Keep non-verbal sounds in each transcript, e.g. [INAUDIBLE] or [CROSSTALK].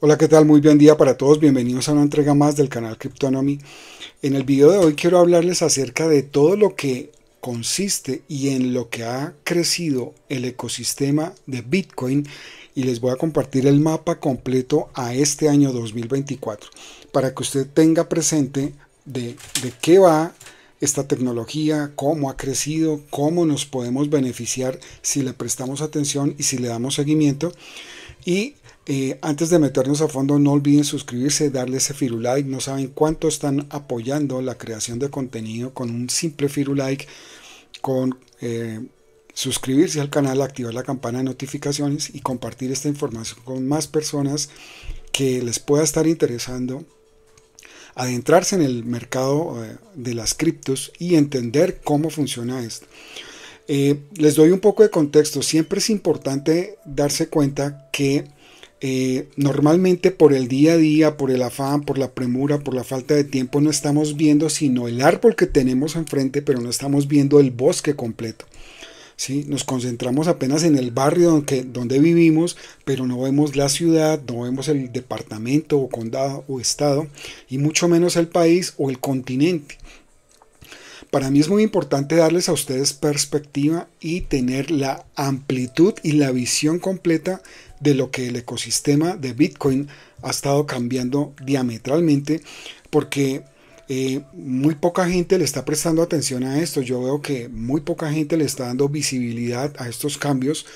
Hola, ¿qué tal? Muy buen día para todos. Bienvenidos a una entrega más del canal Cryptonomy. En el video de hoy quiero hablarles acerca de todo lo que consiste y en lo que ha crecido el ecosistema de Bitcoin y les voy a compartir el mapa completo a este año 2024 para que usted tenga presente de, de qué va esta tecnología, cómo ha crecido, cómo nos podemos beneficiar si le prestamos atención y si le damos seguimiento. Y eh, antes de meternos a fondo, no olviden suscribirse, darle ese firulike. No saben cuánto están apoyando la creación de contenido con un simple firulike, con eh, suscribirse al canal, activar la campana de notificaciones y compartir esta información con más personas que les pueda estar interesando adentrarse en el mercado eh, de las criptos y entender cómo funciona esto. les doy un poco de contexto. Siempre es importante darse cuenta que eh, normalmente por el día a día, por el afán, por la premura, por la falta de tiempo, no estamos viendo sino el árbol que tenemos enfrente, pero no estamos viendo el bosque completo. ¿sí? Nos concentramos apenas en el barrio donde vivimos, pero no vemos la ciudad, no vemos el departamento o condado o estado, y mucho menos el país o el continente. Para mí es muy importante darles a ustedes perspectiva y tener la amplitud y la visión completa de lo que el ecosistema de Bitcoin ha estado cambiando diametralmente porque eh, muy poca gente le está prestando atención a esto. Yo veo que muy poca gente le está dando visibilidad a estos cambios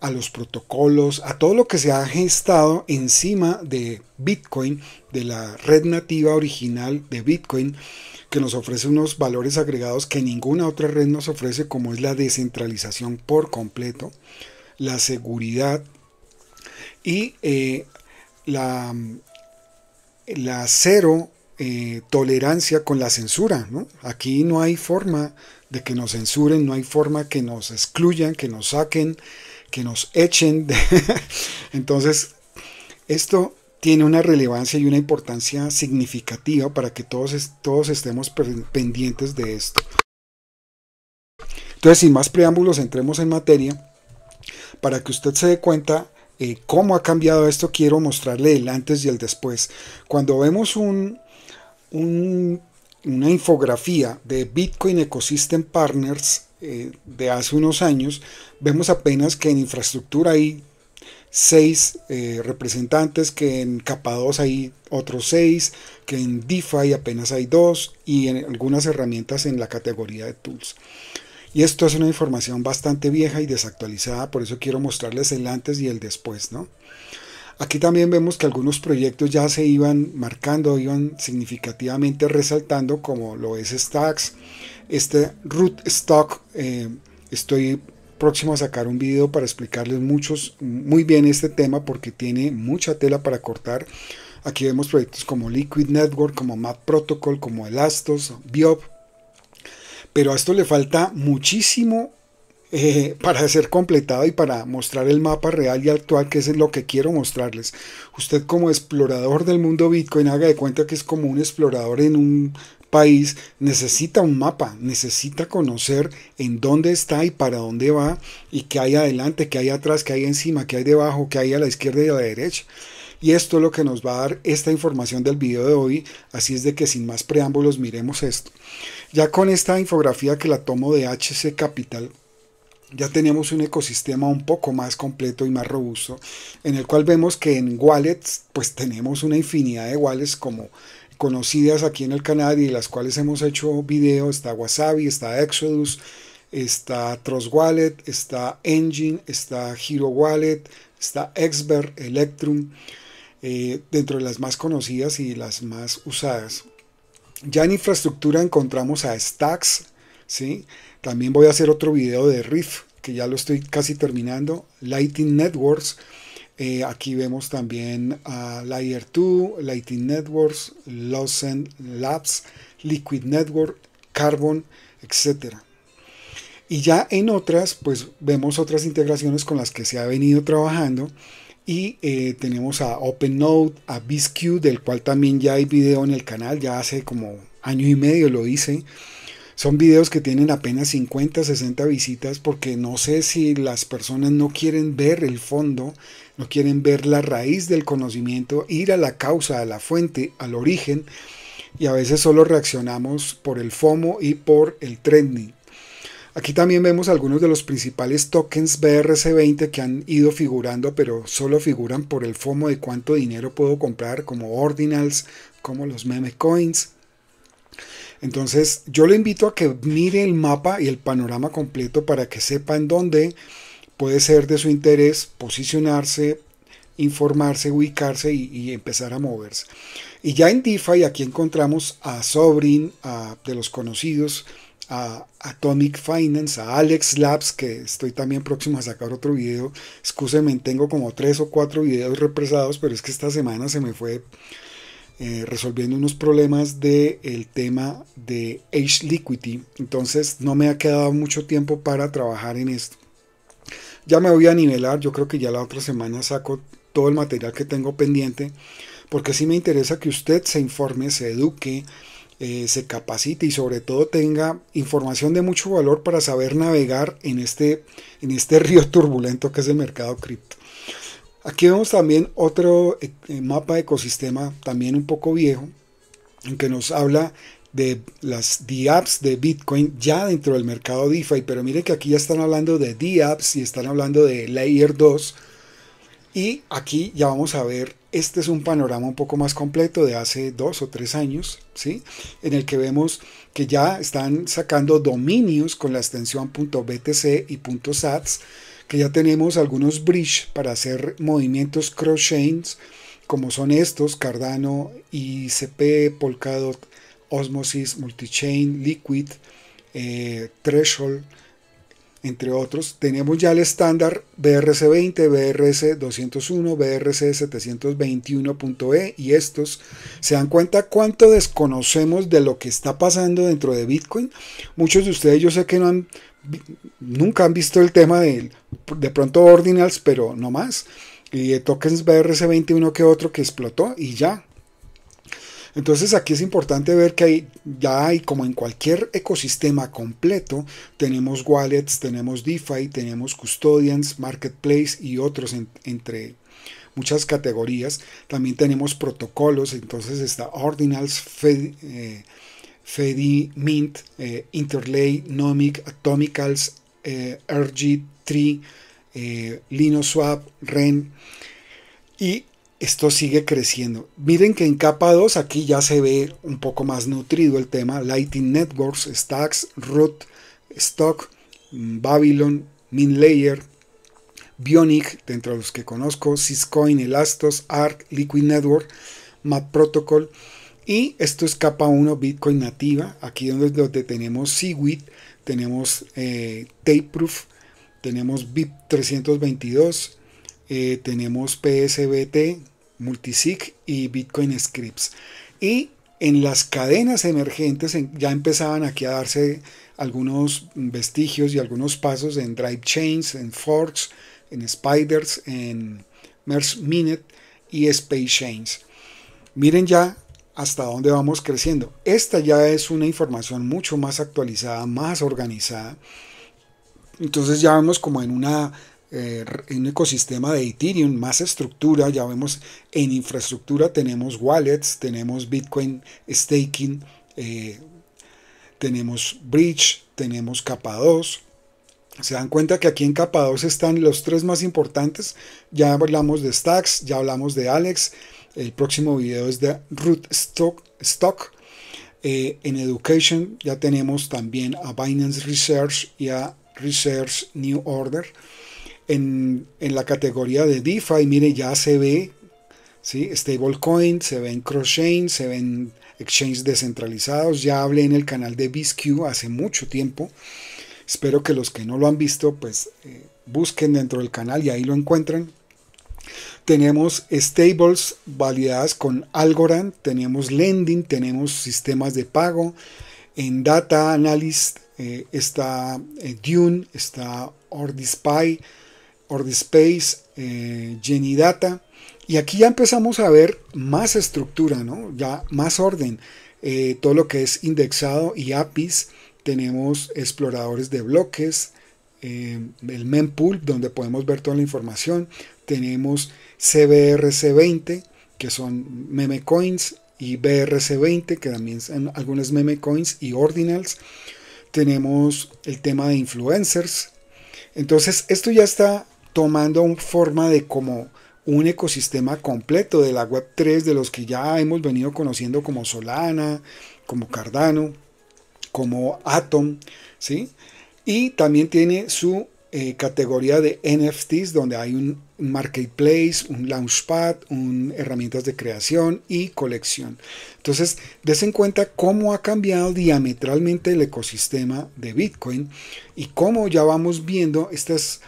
a los protocolos, a todo lo que se ha gestado encima de Bitcoin, de la red nativa original de Bitcoin, que nos ofrece unos valores agregados que ninguna otra red nos ofrece, como es la descentralización por completo, la seguridad y eh, la, la, cero eh, tolerancia con la censura. Aquí no hay forma de que nos censuren, no hay forma que nos excluyan, que nos saquen que nos echen. De... [LAUGHS] Entonces, esto tiene una relevancia y una importancia significativa para que todos, todos estemos pendientes de esto. Entonces, sin más preámbulos, entremos en materia. Para que usted se dé cuenta eh, cómo ha cambiado esto, quiero mostrarle el antes y el después. Cuando vemos una infografía de Bitcoin Ecosystem Partners, eh, de hace unos años, vemos apenas que en infraestructura hay seis eh, representantes, que en capa 2 hay otros seis, que en DeFi apenas hay dos y en algunas herramientas en la categoría de tools. Y esto es una información bastante vieja y desactualizada, por eso quiero mostrarles el antes y el después, ¿no? Aquí también vemos que algunos proyectos ya se iban marcando, iban significativamente resaltando, como lo es Stacks. Este Root Stock, eh, estoy próximo a sacar un video para explicarles muchos, muy bien este tema porque tiene mucha tela para cortar. Aquí vemos proyectos como Liquid Network, como Map Protocol, como Elastos, Biop. Pero a esto le falta muchísimo eh, para ser completado y para mostrar el mapa real y actual, que es lo que quiero mostrarles. Usted como explorador del mundo Bitcoin, haga de cuenta que es como un explorador en un país, necesita un mapa, necesita conocer en dónde está y para dónde va y qué hay adelante, qué hay atrás, qué hay encima, qué hay debajo, qué hay a la izquierda y a la derecha. Y esto es lo que nos va a dar esta información del video de hoy, así es de que sin más preámbulos miremos esto. Ya con esta infografía que la tomo de HC Capital, ya tenemos un ecosistema un poco más completo y más robusto, en el cual vemos que en wallets, pues tenemos una infinidad de wallets como conocidas aquí en el canal y de las cuales hemos hecho video, está Wasabi, está Exodus, está Trust Wallet, está Engine, está Hero Wallet, está Expert, Electrum, eh, dentro de las más conocidas y las más usadas. Ya en infraestructura encontramos a Stacks, ¿sí? También voy a hacer otro video de Riff, que ya lo estoy casi terminando. Lighting Networks. Eh, aquí vemos también a Layer 2, Lighting Networks, Lawson Labs, Liquid Network, Carbon, etc. Y ya en otras, pues vemos otras integraciones con las que se ha venido trabajando. Y eh, tenemos a OpenNode, a BizQ, del cual también ya hay video en el canal, ya hace como año y medio lo hice. Son videos que tienen apenas 50, 60 visitas porque no sé si las personas no quieren ver el fondo, no quieren ver la raíz del conocimiento, ir a la causa, a la fuente, al origen. Y a veces solo reaccionamos por el FOMO y por el trending. Aquí también vemos algunos de los principales tokens BRC20 que han ido figurando, pero solo figuran por el FOMO de cuánto dinero puedo comprar, como Ordinals, como los meme coins, entonces yo le invito a que mire el mapa y el panorama completo para que sepa en dónde puede ser de su interés posicionarse, informarse, ubicarse y, empezar a moverse. Y ya en DeFi aquí encontramos a Sobrin, a, de los conocidos, a Atomic Finance, a Alex Labs, que estoy también próximo a sacar otro video. Excúsenme, tengo como tres o cuatro videos represados, pero es que esta semana se me fue eh, resolviendo unos problemas del tema de Age Liquidity. Entonces no me ha quedado mucho tiempo para trabajar en esto. Ya me voy a nivelar, yo creo que ya la otra semana saco todo el material que tengo pendiente, porque sí me interesa que usted se informe, se eduque, eh, se capacite y sobre todo tenga información de mucho valor para saber navegar en este, en este [LAUGHS] río turbulento que es el mercado cripto. Aquí vemos también otro eh, eh, mapa de ecosistema, también un poco viejo, en que nos habla de las DApps de Bitcoin ya dentro del mercado DeFi, pero mire que aquí ya están hablando de DApps y están hablando de Layer 2. Y aquí ya vamos a ver, este es un panorama un poco más completo de hace dos o tres años, ¿sí? En el que vemos que ya están sacando dominios con la extensión .btc y .sats que ya tenemos algunos bridge para hacer movimientos cross chains como son estos Cardano, ICP, Polkadot, Osmosis, Multichain, Liquid, eh, Threshold, entre otros. Tenemos ya el estándar BRC20, BRC201, BRC721.e y estos. ¿Se dan cuenta cuánto desconocemos de lo que está pasando dentro de Bitcoin? Muchos de ustedes yo sé que no han nunca han visto el tema de, de pronto Ordinals, pero no más. Y de tokens BRC21 que otro que explotó y ya. Entonces aquí es importante ver que hay, ya hay como en cualquier ecosistema completo, tenemos wallets, tenemos DeFi, tenemos custodians, marketplace y otros entre muchas categorías. También tenemos protocolos, entonces está Ordinals, eh, Fedi Mint, eh, Interlay, Nomic, Atomicals, eh, RG3, eh, LinoSwap, REN. Y esto sigue creciendo. Miren que en capa 2 aquí ya se ve un poco más nutrido el tema. Lighting Networks, Stacks, Root, Stock, mm, Babylon, Minlayer, Bionic, dentro de los que conozco, Syscoin, Elastos, ARC, Liquid Network, Map Protocol. Y esto es capa 1 Bitcoin nativa. Aquí donde, donde tenemos Seaweed, tenemos Tape eh, Tapeproof, tenemos BIP 322, eh, tenemos PSBT, Multisig y Bitcoin Scripts. Y en las cadenas emergentes ya empezaban aquí a darse algunos vestigios y algunos pasos en Drive Chains, en Forks, en Spiders, en Merge Minute y Space Chains. Miren ya hasta dónde vamos creciendo. Esta ya es una información mucho más actualizada, más organizada. Entonces ya vemos como en una eh, un ecosistema de Ethereum, más estructura, ya vemos en infraestructura tenemos wallets, tenemos Bitcoin staking, eh, tenemos Bridge, tenemos Capa 2. Se dan cuenta que aquí en Capa 2 están los tres más importantes. Ya hablamos de Stacks, ya hablamos de Alex, el próximo video es de Root Stock. Eh, en Education ya tenemos también a Binance Research y a Research New Order. En, la categoría de DeFi, mire, ya se ve ¿sí? stablecoin, se ven en se ven exchanges descentralizados. Ya hablé en el canal de BizQ hace mucho tiempo. Espero que los que no lo han visto, pues eh, busquen dentro del canal y ahí lo encuentren tenemos stables validadas con Algorand, tenemos lending, tenemos sistemas de pago. En Data Analyst eh, está eh, Dune, está OrdiSpy, OrdiSpace, eh, GeniData. Y aquí ya empezamos a ver más estructura, ya más orden. Eh, todo lo que es indexado y APIs, tenemos exploradores de bloques, eh, el mempool, donde podemos ver toda la información. Tenemos CBRC20, que son meme coins, y BRC20, que también son algunas meme coins y ordinals. Tenemos el tema de influencers. Entonces, esto ya está tomando forma de como un ecosistema completo de la Web3, de los que ya hemos venido conociendo como Solana, como Cardano, como Atom, ¿sí? Y también tiene su eh, categoría de NFTs, donde hay un marketplace, un launchpad, herramientas de creación y colección. Entonces, des en cuenta cómo ha cambiado diametralmente el ecosistema de Bitcoin y cómo ya vamos viendo, este es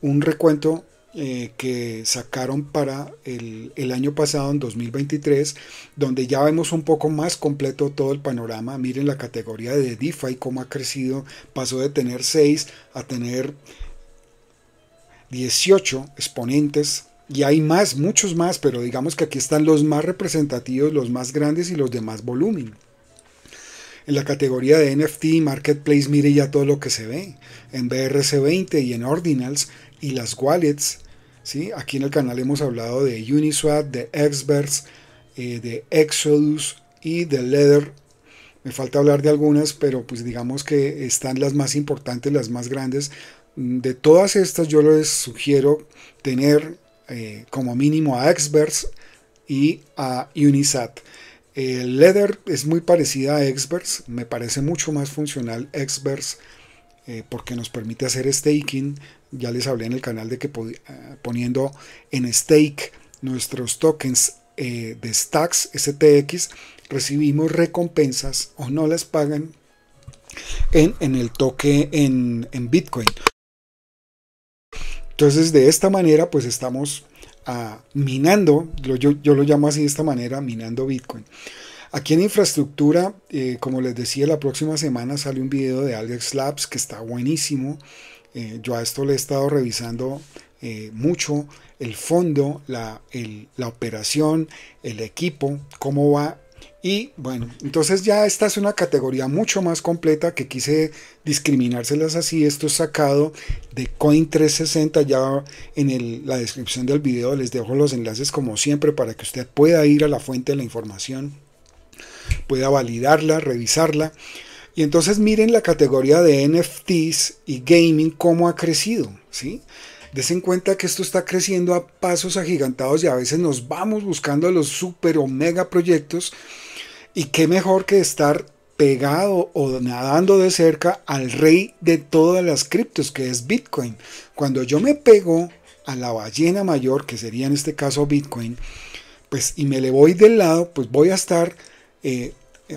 un recuento eh, que sacaron para el, año pasado, en 2023, donde ya vemos un poco más completo todo el panorama. Miren la categoría de DeFi, cómo ha crecido, pasó de tener 6 a tener 18 exponentes. Y hay más, muchos más, pero digamos que aquí están los más representativos, los más grandes y los de más volumen. En la categoría de NFT Marketplace, miren ya todo lo que se ve. En BRC20 y en Ordinals y las wallets ¿sí? Aquí en el canal hemos hablado de Uniswap, de Experts, eh, de Exodus y de Leather. Me falta hablar de algunas, pero pues digamos que están las más importantes, las más grandes. Mm, de todas estas yo les sugiero tener eh, como mínimo a Experts y a Unisat. Eh, Leather es muy parecida a Experts, me parece mucho más funcional Experts porque nos permite hacer staking, ya les hablé en el canal de que eh, poniendo en stake nuestros tokens eh, de stacks STX recibimos recompensas o no las pagan en, el toque en, Bitcoin. Entonces de esta manera pues estamos ah, minando, yo, lo llamo así de esta manera, minando Bitcoin. Aquí en infraestructura, eh, como les decía, la próxima semana sale un video de Alex Labs que está buenísimo. Eh, yo a esto le he estado revisando eh, mucho el fondo, la, operación, el equipo, cómo va. Y bueno, entonces ya esta es una categoría mucho más completa que quise discriminárselas así. Esto es sacado de Coin 360. Ya en la descripción del video les dejo los enlaces como siempre para que usted pueda ir a la fuente de la información, pueda validarla, revisarla. Y entonces miren la categoría de NFTs y gaming cómo ha crecido, ¿sí? Desen en cuenta que esto está creciendo a pasos agigantados y a veces nos vamos buscando los super o mega proyectos y qué mejor que estar pegado o nadando de cerca al rey de todas las criptos que es Bitcoin. Cuando yo me pego a la ballena mayor, que sería en este caso Bitcoin, pues y me le voy del lado, pues voy a estar eh,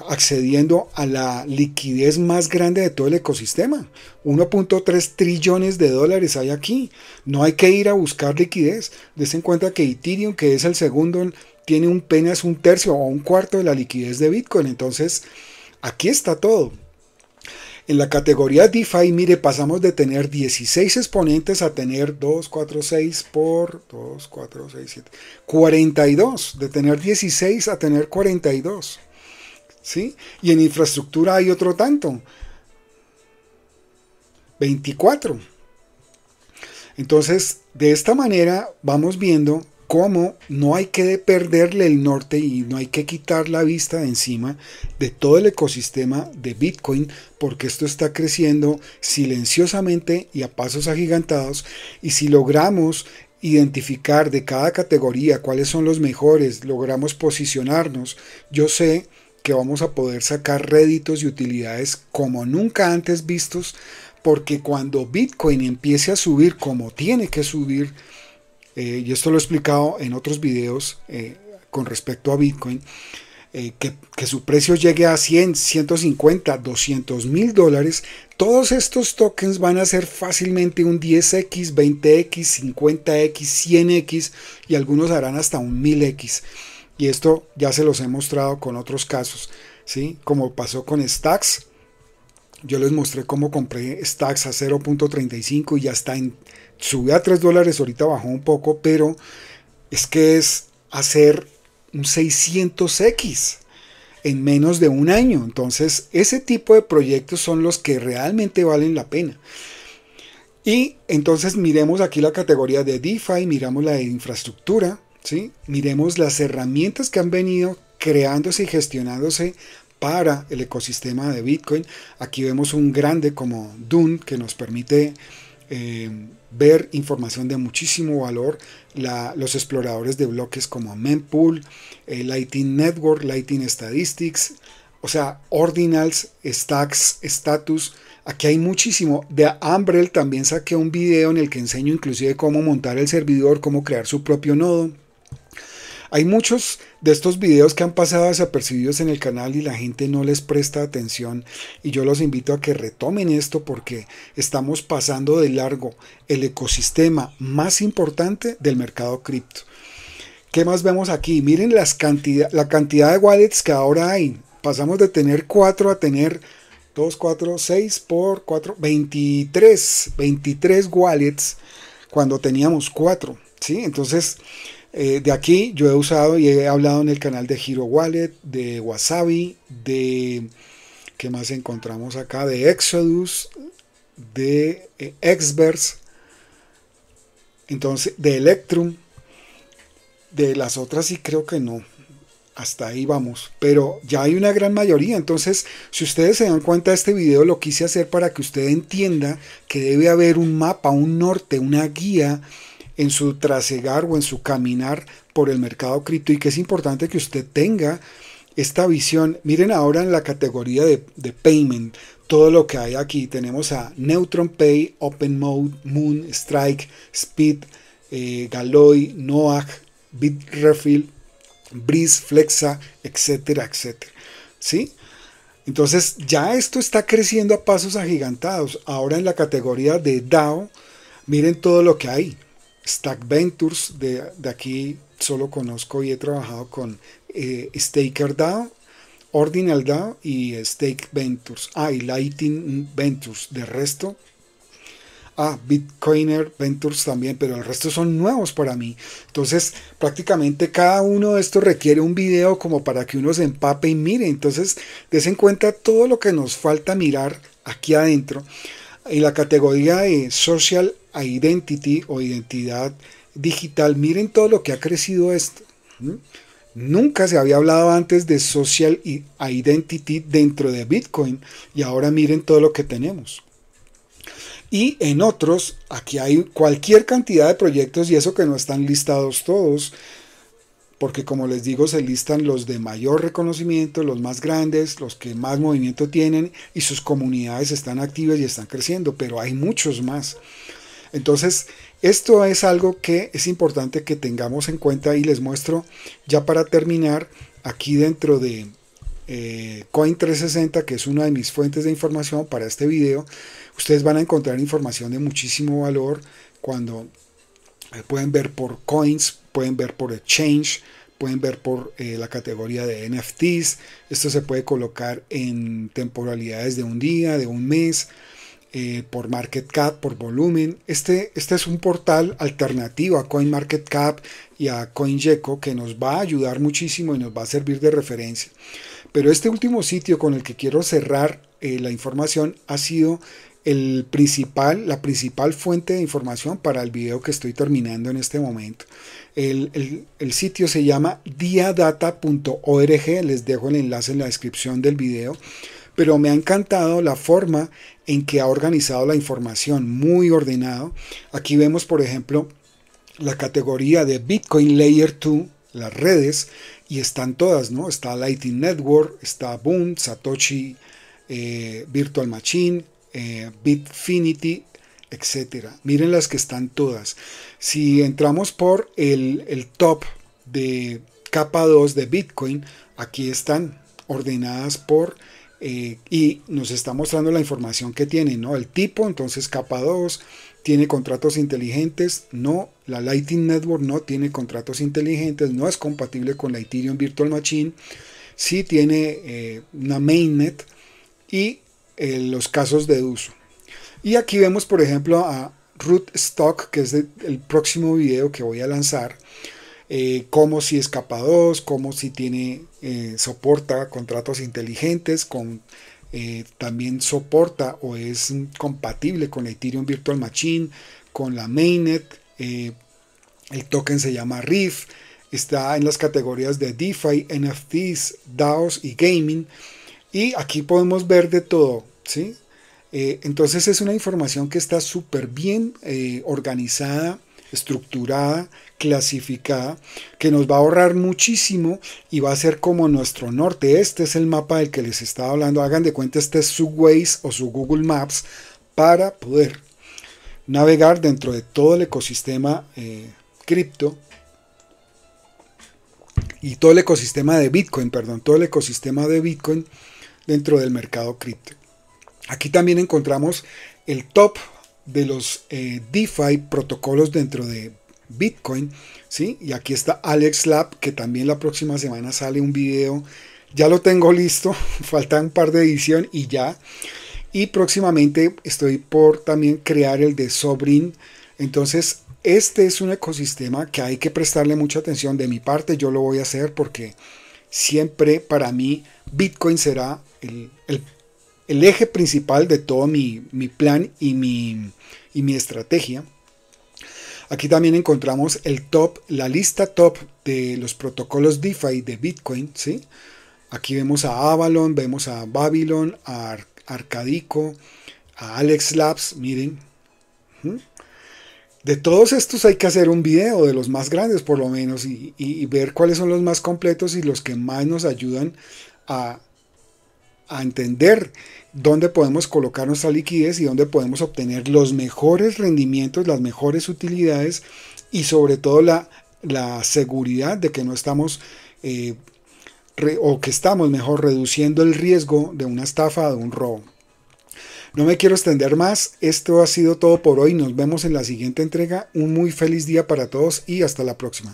accediendo a la liquidez más grande de todo el ecosistema. 1.3 trillones de dólares hay aquí. No hay que ir a buscar liquidez. Desen cuenta que Ethereum, que es el segundo, tiene un penas un tercio o un cuarto de la liquidez de Bitcoin. Entonces, aquí está todo. En la categoría DeFi, mire, pasamos de tener 16 exponentes a tener 2, 4, 6 por 2, 4, 6, 7, 42. De tener 16 a tener 42. ¿sí? Y en infraestructura hay otro tanto, 24. Entonces, de esta manera vamos viendo cómo no hay que perderle el norte y no hay que quitar la vista de encima de todo el ecosistema de Bitcoin, porque esto está creciendo silenciosamente y a pasos agigantados. Y si logramos identificar de cada categoría cuáles son los mejores, logramos posicionarnos, yo sé que vamos a poder sacar réditos y utilidades como nunca antes vistos, porque cuando Bitcoin empiece a subir como tiene que subir, eh, y esto lo he explicado en otros videos eh, con respecto a Bitcoin, eh, que, que, su precio llegue a 100, 150, 200 mil dólares, todos estos tokens van a ser fácilmente un 10x, 20x, 50x, 100x y algunos harán hasta un 1000x. Y esto ya se los he mostrado con otros casos, ¿sí? Como pasó con Stacks. Yo les mostré cómo compré Stacks a 0.35 y ya está en... Subió a 3 dólares, ahorita bajó un poco, pero es que es hacer un 600X en menos de un año. Entonces, ese tipo de proyectos son los que realmente valen la pena. Y entonces miremos aquí la categoría de DeFi, miramos la de infraestructura, Miremos las herramientas que han venido creándose y gestionándose para el ecosistema de Bitcoin. Aquí vemos un grande como Dune que nos permite eh, ver información de muchísimo valor. los exploradores de bloques como Mempool, eh, Lighting Network, Lighting Statistics, o sea, Ordinals, Stacks, Status. Aquí hay muchísimo. De Ambrel también saqué un video en el que enseño inclusive cómo montar el servidor, cómo crear su propio nodo. Hay muchos de estos videos que han pasado desapercibidos en el canal y la gente no les presta atención y yo los invito a que retomen esto porque estamos pasando de largo el ecosistema más importante del mercado cripto. ¿Qué más vemos aquí? Miren la cantidad de wallets que ahora hay. Pasamos de tener 4 a tener 2, 4, 6 por 4, 23, 23 wallets cuando teníamos 4. ¿sí? Entonces, eh, de aquí yo he usado y he hablado en el canal de Hero Wallet, de Wasabi, de... ¿Qué más encontramos acá? De Exodus, de Exverse, eh, entonces de Electrum, de las otras sí creo que no. Hasta ahí vamos, pero ya hay una gran mayoría. Entonces, si ustedes se dan cuenta, este video lo quise hacer para que usted entienda que debe haber un mapa, un norte, una guía en su trasegar o en su caminar por el mercado cripto y que es importante que usted tenga esta visión. Miren ahora en la categoría de, payment, todo lo que hay aquí. Tenemos a Neutron Pay, Open Mode, Moon, Strike, Speed, eh, Galoy, Noah, Bitrefill, Breeze, Flexa, etcétera, etcétera. ¿Sí? Entonces ya esto está creciendo a pasos agigantados. Ahora en la categoría de DAO, miren todo lo que hay. Stack Ventures, de, aquí solo conozco y he trabajado con eh, Ordinal OrdinalDAO y Stake Ventures. Ah, y Lighting Ventures. De resto, ah, Bitcoiner Ventures también, pero el resto son nuevos para mí. Entonces, prácticamente cada uno de estos requiere un video como para que uno se empape y mire. Entonces, des en cuenta todo lo que nos falta mirar aquí adentro y la categoría de Social Identity o identidad digital, miren todo lo que ha crecido esto. Nunca se había hablado antes de Social Identity dentro de Bitcoin y ahora miren todo lo que tenemos. Y en otros, aquí hay cualquier cantidad de proyectos y eso que no están listados todos, porque como les digo se listan los de mayor reconocimiento, los más grandes, los que más movimiento tienen y sus comunidades están activas y están creciendo, pero hay muchos más. Entonces, esto es algo que es importante que tengamos en cuenta y les muestro ya para terminar aquí dentro de eh, Coin360, que es una de mis fuentes de información para este video. Ustedes van a encontrar información de muchísimo valor cuando eh, pueden ver por coins pueden ver por Exchange, pueden ver por eh, la categoría de NFTs. Esto se puede colocar en temporalidades de un día, de un mes, eh, por market cap, por volumen. Este, este es un portal alternativo a CoinMarketCap y a CoinGecko que nos va a ayudar muchísimo y nos va a servir de referencia. Pero este último sitio con el que quiero cerrar eh, la información ha sido el principal, la principal fuente de información para el video que estoy terminando en este momento. El, sitio se llama diadata.org, les dejo el enlace en la descripción del video, pero me ha encantado la forma en que ha organizado la información, muy ordenado. Aquí vemos, por ejemplo, la categoría de Bitcoin Layer 2, las redes, y están todas, ¿no? Está Lightning Network, está Boom, Satoshi eh, Virtual Machine, eh, Bitfinity, etc. Miren las que están todas. Si entramos por el, top de capa 2 de Bitcoin, aquí están ordenadas por... Eh, y nos está mostrando la información que tiene, ¿no? El tipo, entonces capa 2, tiene contratos inteligentes, no, la Lightning Network no tiene contratos inteligentes, no es compatible con la Ethereum Virtual Machine, sí tiene eh, una mainnet y los casos de uso. Y aquí vemos, por ejemplo, a Root Stock, que es el próximo video que voy a lanzar, Como eh, cómo si capa 2, Como si tiene, eh, soporta contratos inteligentes, con, eh, también soporta o es compatible con Ethereum Virtual Machine, con la Mainnet, el token se llama RIF, está en las categorías de DeFi, NFTs, DAOs y gaming. Y aquí podemos ver de todo, ¿sí? Eh, entonces es una información que está súper bien eh, organizada, estructurada, clasificada, que nos va a ahorrar muchísimo y va a ser como nuestro norte. Este es el mapa del que les estaba hablando. Hagan de cuenta, este es su o su Google Maps para poder navegar dentro de todo el ecosistema eh, cripto y todo el ecosistema de Bitcoin, perdón, todo el ecosistema de Bitcoin dentro del mercado cripto. Aquí también encontramos el top de los eh, DeFi protocolos dentro de Bitcoin, ¿sí? Y aquí está Alex Lab, que también la próxima semana sale un video. Ya lo tengo listo, [LAUGHS] faltan un par de edición y ya. Y próximamente estoy por también crear el de Sobrin. Entonces, este es un ecosistema que hay que prestarle mucha atención. De mi parte, yo lo voy a hacer porque siempre para mí Bitcoin será el, el eje principal de todo mi, plan y mi, y mi estrategia. Aquí también encontramos el top, la lista top de los protocolos DeFi de Bitcoin. ¿sí? Aquí vemos a Avalon, vemos a Babylon, a Arcadico, a Alex Labs, miren. De todos estos hay que hacer un video de los más grandes por lo menos y, y ver cuáles son los más completos y los que más nos ayudan a, a entender dónde podemos colocar nuestra liquidez y dónde podemos obtener los mejores rendimientos, las mejores utilidades y sobre todo la, seguridad de que no estamos eh, o que estamos mejor reduciendo el riesgo de una estafa, de un robo. No me quiero extender más, esto ha sido todo por hoy, nos vemos en la siguiente entrega, un muy feliz día para todos y hasta la próxima.